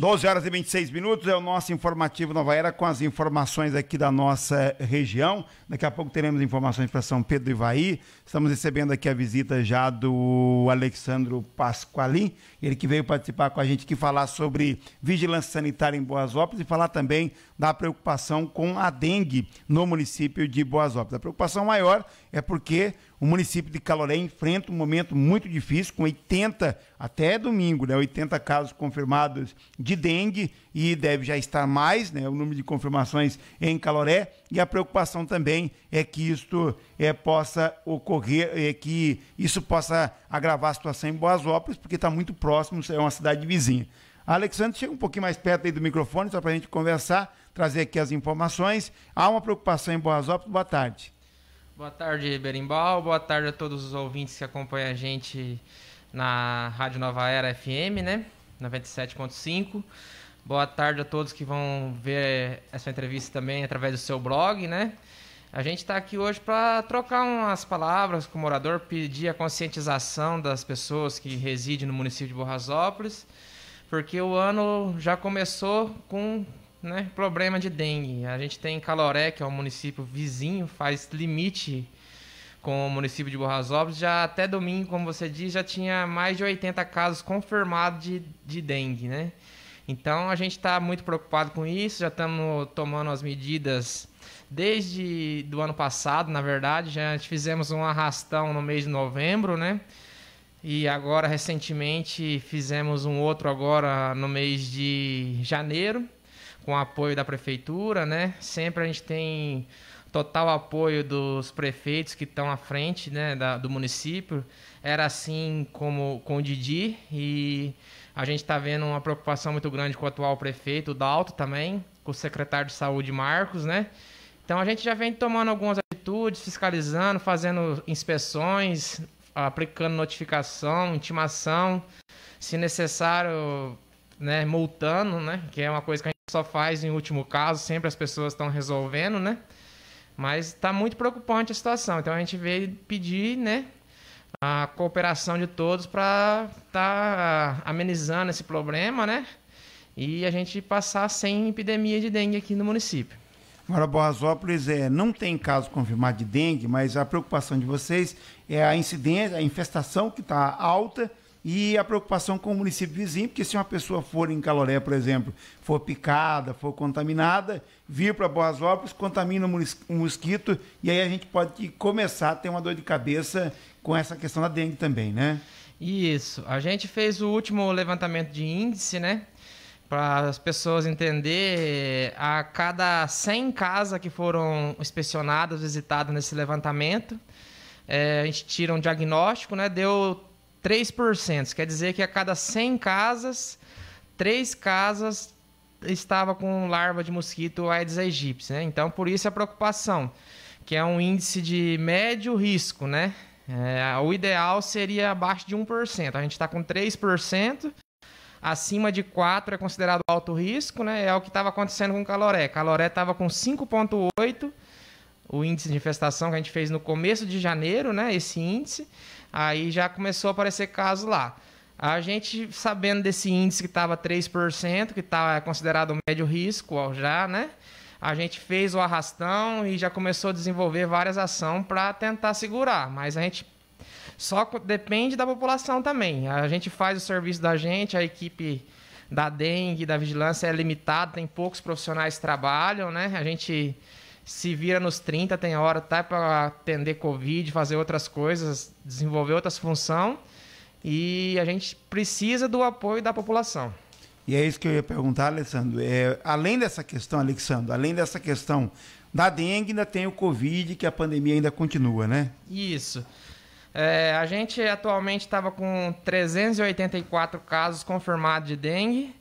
12 horas e 26 minutos é o nosso informativo Nova Era com as informações aqui da nossa eh, região. Daqui a pouco teremos informações para São Pedro e Ivaí. Estamos recebendo aqui a visita já do Alexandro Pasqualim, ele que veio participar com a gente que falar sobre vigilância sanitária em Boas Ópolis e falar também da preocupação com a dengue no município de Boas Ópolis. A preocupação maior é porque o município de Caloré enfrenta um momento muito difícil, com 80, até domingo, né, 80 casos confirmados de dengue, e deve já estar mais, né, o número de confirmações em Caloré, e a preocupação também é que isto é, possa ocorrer, é, que isso possa agravar a situação em Boasópolis, porque está muito próximo, é uma cidade vizinha. Alexandre, chega um pouquinho mais perto aí do microfone, só para a gente conversar, trazer aqui as informações. Há uma preocupação em Boasópolis, boa tarde. Boa tarde, Berimbau. Boa tarde a todos os ouvintes que acompanham a gente na Rádio Nova Era FM, né? 97.5. Boa tarde a todos que vão ver essa entrevista também através do seu blog, né? A gente está aqui hoje para trocar umas palavras com o morador, pedir a conscientização das pessoas que residem no município de Borrasópolis, porque o ano já começou com né, problema de dengue. A gente tem Caloré, que é um município vizinho, faz limite com o município de Borrasópolis. Já até domingo, como você diz, já tinha mais de 80 casos confirmados de, de dengue, né? Então a gente está muito preocupado com isso, já estamos tomando as medidas desde do ano passado, na verdade, já fizemos um arrastão no mês de novembro, né? E agora recentemente fizemos um outro agora no mês de janeiro com apoio da prefeitura, né? Sempre a gente tem total apoio dos prefeitos que estão à frente né, da, do município. Era assim como com o Didi e a gente está vendo uma preocupação muito grande com o atual prefeito, o Dalto também, com o secretário de saúde, Marcos, né? Então a gente já vem tomando algumas atitudes, fiscalizando, fazendo inspeções, aplicando notificação, intimação, se necessário, né, multando, né? Que é uma coisa que a gente só faz em último caso, sempre as pessoas estão resolvendo, né? Mas está muito preocupante a situação. Então a gente veio pedir, né, a cooperação de todos para estar tá amenizando esse problema, né? E a gente passar sem epidemia de dengue aqui no município. Agora, Boazópolis é, não tem caso confirmado de dengue, mas a preocupação de vocês é a incidência, a infestação que está alta e a preocupação com o município vizinho, porque se uma pessoa for em Caloré, por exemplo, for picada, for contaminada, vir para Boas Obras, contamina o mosquito e aí a gente pode começar a ter uma dor de cabeça com essa questão da dengue também, né? Isso. A gente fez o último levantamento de índice, né? Para as pessoas entender, a cada 100 casas que foram inspecionadas, visitadas nesse levantamento, é, a gente tira um diagnóstico, né? Deu 3%. Quer dizer que a cada 100 casas, 3 casas estava com larva de mosquito Aedes aegypti, né? Então, por isso a preocupação, que é um índice de médio risco, né? É, o ideal seria abaixo de 1%. A gente está com 3%. Acima de 4 é considerado alto risco, né? É o que estava acontecendo com o Caloré. Caloré estava com 5,8, o índice de infestação que a gente fez no começo de janeiro, né? Esse índice. Aí já começou a aparecer casos lá. A gente, sabendo desse índice que estava 3%, que está é considerado médio risco já, né? A gente fez o arrastão e já começou a desenvolver várias ações para tentar segurar. Mas a gente só depende da população também. A gente faz o serviço da gente, a equipe da dengue, da vigilância é limitada, tem poucos profissionais que trabalham, né? A gente se vira nos 30, tem hora tá para atender Covid, fazer outras coisas, desenvolver outras funções. E a gente precisa do apoio da população. E é isso que eu ia perguntar, Alessandro. É, além dessa questão, Alexandre, além dessa questão da dengue, ainda tem o Covid, que a pandemia ainda continua, né? Isso. É, a gente atualmente estava com 384 casos confirmados de dengue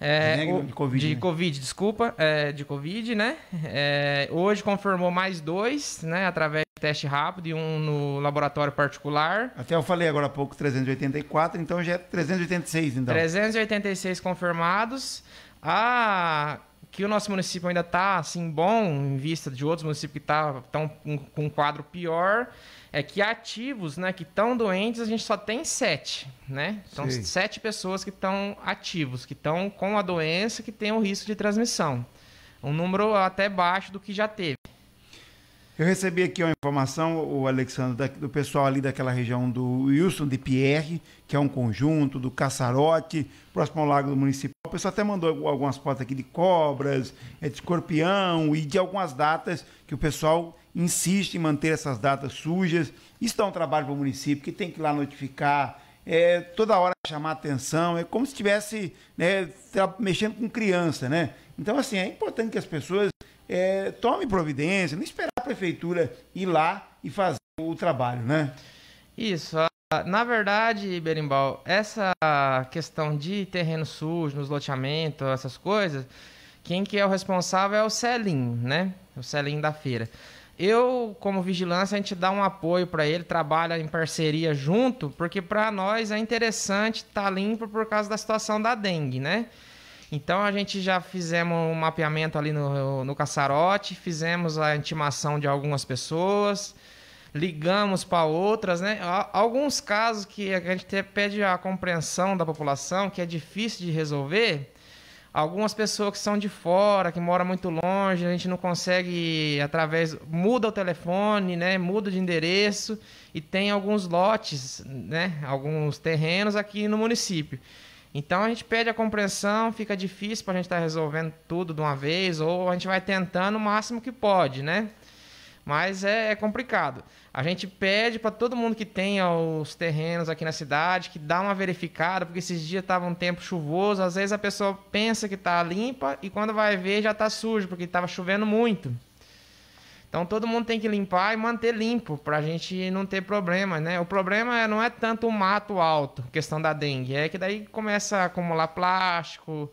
é, é de, COVID, de né? Covid. desculpa, é, de Covid, né? É, hoje confirmou mais dois, né? Através de teste rápido e um no laboratório particular. Até eu falei agora há pouco 384, então já é 386, então. 386 confirmados. A ah, que o nosso município ainda está assim bom em vista de outros municípios que estão tá, com um quadro pior é que ativos, né, que estão doentes, a gente só tem sete, né? São então, Sim. sete pessoas que estão ativos, que estão com a doença, que tem o risco de transmissão. Um número até baixo do que já teve. Eu recebi aqui uma informação, o Alexandre, do pessoal ali daquela região do Wilson de Pierre, que é um conjunto, do Caçarote, próximo ao Lago do Municipal. O pessoal até mandou algumas fotos aqui de cobras, é, de escorpião e de algumas datas que o pessoal insiste em manter essas datas sujas. Isso dá um trabalho para o município, que tem que ir lá notificar, é, toda hora chamar atenção, é como se estivesse né, mexendo com criança, né? Então, assim, é importante que as pessoas é, tome providência, não esperar a prefeitura ir lá e fazer o trabalho, né? Isso. Na verdade, Berimbau, essa questão de terreno sujo, nos loteamentos, essas coisas, quem que é o responsável é o Celim, né? O Celim da feira. Eu, como vigilância, a gente dá um apoio para ele, trabalha em parceria junto, porque para nós é interessante estar tá limpo por causa da situação da dengue, né? Então a gente já fizemos um mapeamento ali no, no caçarote, fizemos a intimação de algumas pessoas, ligamos para outras, né? Há alguns casos que a gente pede a compreensão da população, que é difícil de resolver. Algumas pessoas que são de fora, que moram muito longe, a gente não consegue através muda o telefone, né? Muda de endereço e tem alguns lotes, né? Alguns terrenos aqui no município então a gente pede a compreensão, fica difícil para a gente estar tá resolvendo tudo de uma vez, ou a gente vai tentando o máximo que pode, né? Mas é, é complicado. A gente pede para todo mundo que tenha os terrenos aqui na cidade que dá uma verificada, porque esses dias estava um tempo chuvoso, às vezes a pessoa pensa que está limpa e quando vai ver já está sujo, porque estava chovendo muito. Então todo mundo tem que limpar e manter limpo para a gente não ter problemas, né? O problema é, não é tanto o mato alto, questão da dengue, é que daí começa a acumular plástico,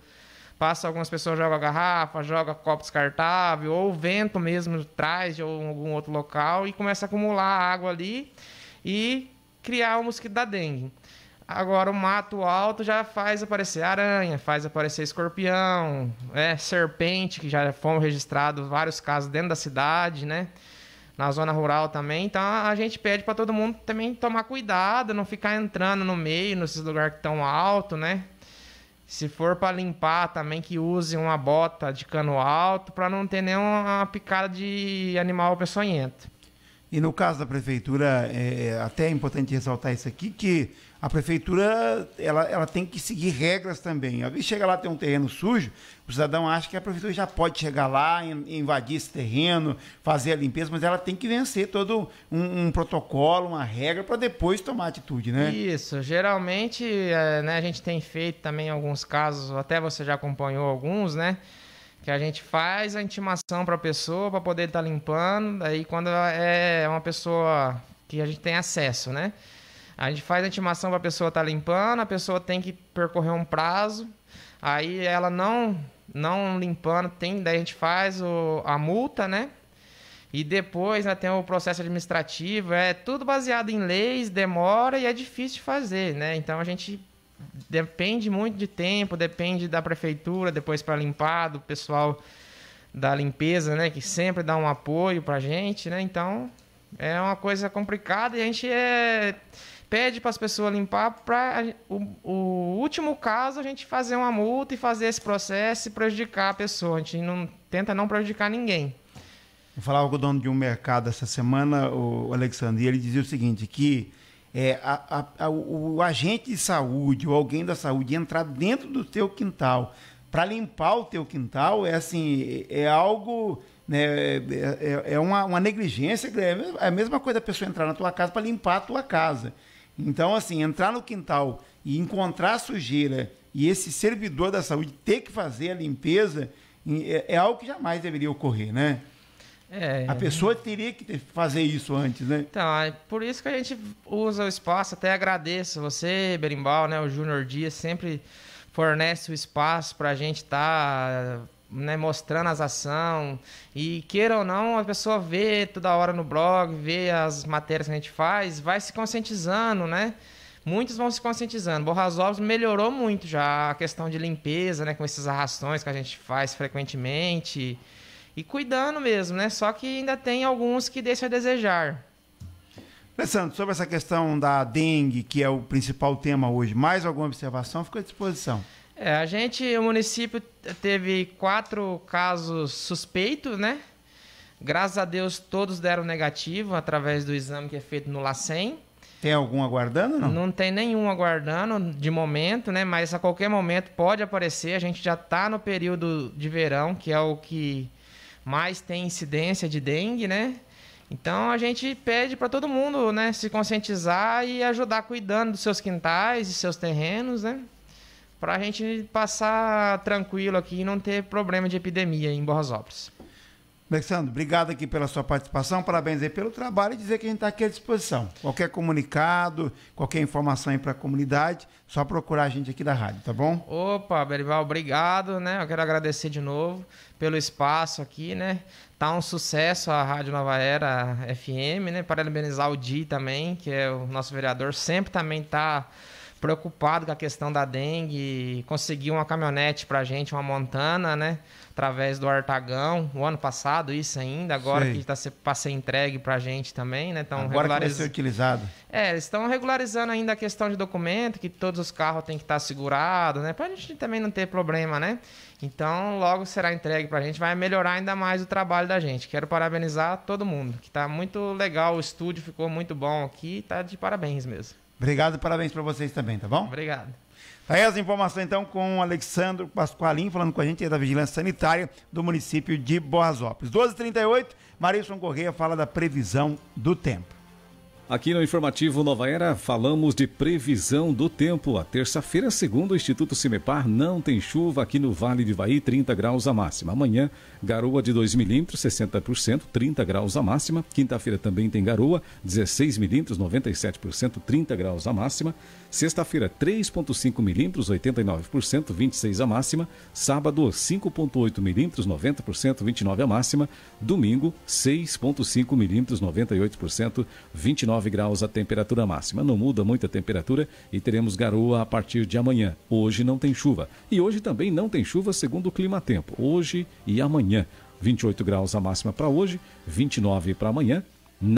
passa algumas pessoas jogam garrafa, joga copo descartável, ou o vento mesmo traz de algum outro local e começa a acumular água ali e criar o mosquito da dengue. Agora o mato alto já faz aparecer aranha, faz aparecer escorpião, é, serpente, que já foram registrados vários casos dentro da cidade, né? Na zona rural também. Então a gente pede para todo mundo também tomar cuidado, não ficar entrando no meio, nesses lugares que estão alto, né? Se for para limpar também, que use uma bota de cano alto para não ter nenhuma picada de animal peçonhento. E no caso da prefeitura, é, é até é importante ressaltar isso aqui, que a prefeitura ela, ela tem que seguir regras também. Às vezes chega lá tem um terreno sujo, o cidadão acha que a prefeitura já pode chegar lá, invadir esse terreno, fazer a limpeza, mas ela tem que vencer todo um, um protocolo, uma regra, para depois tomar atitude, né? Isso. Geralmente, é, né, a gente tem feito também alguns casos, até você já acompanhou alguns, né? que a gente faz a intimação para a pessoa para poder estar tá limpando. Aí quando é uma pessoa que a gente tem acesso, né? A gente faz a intimação para a pessoa estar tá limpando, a pessoa tem que percorrer um prazo, aí ela não não limpando, tem, daí a gente faz o, a multa, né? E depois né, tem o processo administrativo, é tudo baseado em leis, demora e é difícil de fazer, né? Então a gente depende muito de tempo, depende da prefeitura depois para limpar, do pessoal da limpeza, né? Que sempre dá um apoio para gente, né? Então é uma coisa complicada e a gente é pede para as pessoas limpar para o, o, último caso a gente fazer uma multa e fazer esse processo e prejudicar a pessoa. A gente não tenta não prejudicar ninguém. Eu falava com o dono de um mercado essa semana, o Alexandre, e ele dizia o seguinte, que é, a, a, a, o, o agente de saúde ou alguém da saúde entrar dentro do teu quintal para limpar o teu quintal é assim, é algo né, é, é, é uma, uma negligência, é a mesma coisa a pessoa entrar na tua casa para limpar a tua casa. Então, assim, entrar no quintal e encontrar sujeira e esse servidor da saúde ter que fazer a limpeza é, é algo que jamais deveria ocorrer, né? É, né? a pessoa teria que fazer isso antes, né? Então, é por isso que a gente usa o espaço, até agradeço você, Berimbau, né? O Júnior Dias sempre fornece o espaço para a gente estar tá né, mostrando as ações. E queira ou não, a pessoa vê toda hora no blog, vê as matérias que a gente faz, vai se conscientizando, né? Muitos vão se conscientizando. ovos melhorou muito já a questão de limpeza, né? Com esses arrastões que a gente faz frequentemente. E cuidando mesmo, né? Só que ainda tem alguns que deixam a desejar. Alessandro, sobre essa questão da dengue, que é o principal tema hoje, mais alguma observação? Fica à disposição. É, a gente, o município teve quatro casos suspeitos, né? Graças a Deus todos deram negativo através do exame que é feito no LACEN. Tem algum aguardando não? Não tem nenhum aguardando de momento, né? Mas a qualquer momento pode aparecer. A gente já está no período de verão, que é o que mais tem incidência de dengue, né? Então a gente pede para todo mundo, né, se conscientizar e ajudar cuidando dos seus quintais e seus terrenos, né? para a gente passar tranquilo aqui e não ter problema de epidemia em Borrasópolis. Alexandre, obrigado aqui pela sua participação, parabéns aí pelo trabalho e dizer que a gente está aqui à disposição. Qualquer comunicado, qualquer informação aí para a comunidade, só procurar a gente aqui da rádio, tá bom? Opa, Berival, obrigado, né? Eu quero agradecer de novo pelo espaço aqui, né? Tá um sucesso a Rádio Nova Era FM, né? Parabenizar o Di também, que é o nosso vereador, sempre também tá preocupado com a questão da dengue, conseguiu uma caminhonete para a gente, uma Montana, né? Através do Artagão, o ano passado, isso ainda, agora Sei. que está para ser entregue para a gente também, né? Tão agora regulariz... que vai ser utilizado. É, eles estão regularizando ainda a questão de documento, que todos os carros têm que estar tá segurados, né? Para a gente também não ter problema, né? Então, logo será entregue para a gente, vai melhorar ainda mais o trabalho da gente. Quero parabenizar todo mundo, que está muito legal, o estúdio ficou muito bom aqui, tá de parabéns mesmo. Obrigado e parabéns para vocês também, tá bom? Obrigado. Tá aí as informações então com o Alexandro Pasqualim falando com a gente da Vigilância Sanitária do município de Boazópolis. 12h38, Marilson Correia fala da previsão do tempo. Aqui no Informativo Nova Era, falamos de previsão do tempo. A terça-feira, segundo o Instituto Cimepar, não tem chuva aqui no Vale de Vaí, 30 graus a máxima. Amanhã, garoa de 2 milímetros, 60%, 30 graus a máxima. Quinta-feira também tem garoa, 16 milímetros, 97%, 30 graus a máxima. Sexta-feira, 3,5 milímetros, 89%, 26 a máxima. Sábado, 5,8 milímetros, 90%, 29 a máxima. Domingo, 6,5 milímetros, 98%, 29 29 graus a temperatura máxima. Não muda muito a temperatura e teremos garoa a partir de amanhã. Hoje não tem chuva. E hoje também não tem chuva, segundo o clima tempo. Hoje e amanhã. 28 graus a máxima para hoje, 29 para amanhã,